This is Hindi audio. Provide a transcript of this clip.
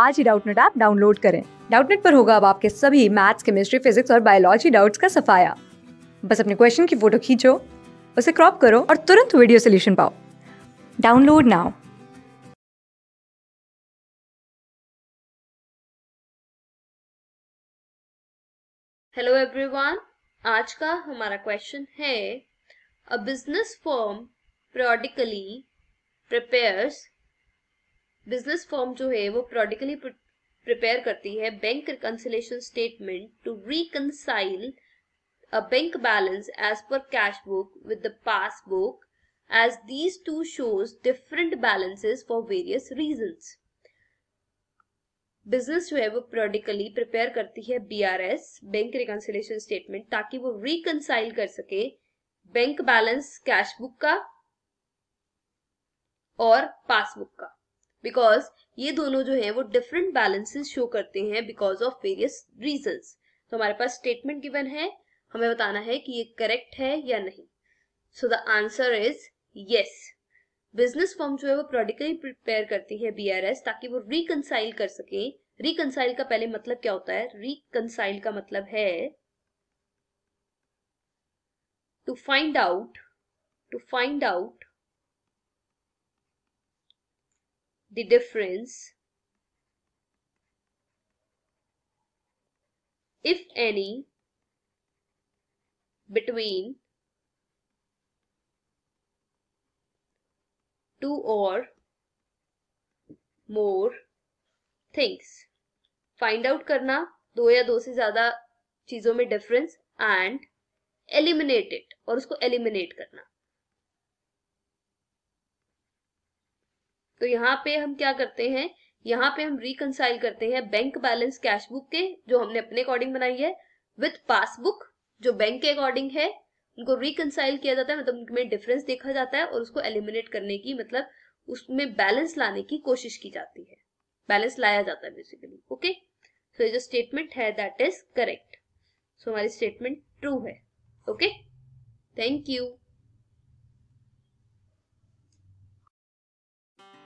आज ही डाउटनेट ऐप डाउनलोड करें डाउटनेट पर होगा अब आपके सभी मैथ्स केमिस्ट्री फिजिक्स और बायोलॉजी डाउट्स का सफाया बस अपने क्वेश्चन की फोटो खींचो उसे क्रॉप करो और तुरंत वीडियो सोल्यूशन पाओ डाउनलोड नाउ हेलो एवरीवन आज का हमारा क्वेश्चन है a business form periodically prepares business form जो है वो प्रोडिकली प्रिपेयर करती है bank reconciliation statement to reconcile a bank balance as per cash book with the pass book as these two shows different balances for various reasons. Business जो है वो प्रोडिकली प्रिपेयर करती है बीआरएस बैंक रिकनसिलेशन स्टेटमेंट ताकि वो रिकनसाइल कर सके बैंक बैलेंस कैश बुक का और पासबुक का बिकॉज ये दोनों जो है वो डिफरेंट बैलेंसेस शो करते हैं बिकॉज ऑफ वेरियस रीजन तो हमारे पास स्टेटमेंट गिवन है हमें बताना है कि ये करेक्ट है या नहीं so the answer is yes business form जो है वो प्रोडिकली प्रिपेयर करती है बीआरएस ताकि वो रिकनसाइल कर सके रिकनसाइल का पहले मतलब क्या होता है रिकनसाइल का मतलब है to find out to find out the difference, if any, between two or more things find out करना दो या दो से ज्यादा चीजों में डिफरेंस एंड एलिमिनेट इट और उसको एलिमिनेट करना तो यहाँ पे हम क्या करते हैं यहाँ पे हम रिकनसाइल करते हैं बैंक बैलेंस कैश बुक के जो हमने अपने अकॉर्डिंग बनाई है विथ पासबुक जो बैंक के अकॉर्डिंग है उनको रिकनसाइल किया जाता है मतलब उनमें डिफरेंस देखा जाता है और उसको एलिमिनेट करने की मतलब उसमें बैलेंस लाने की कोशिश की जाती है बैलेंस लाया जाता है बेसिकली ओके सो ये जो स्टेटमेंट है दैट इज करेक्ट सो हमारी स्टेटमेंट ट्रू है ओके थैंक यू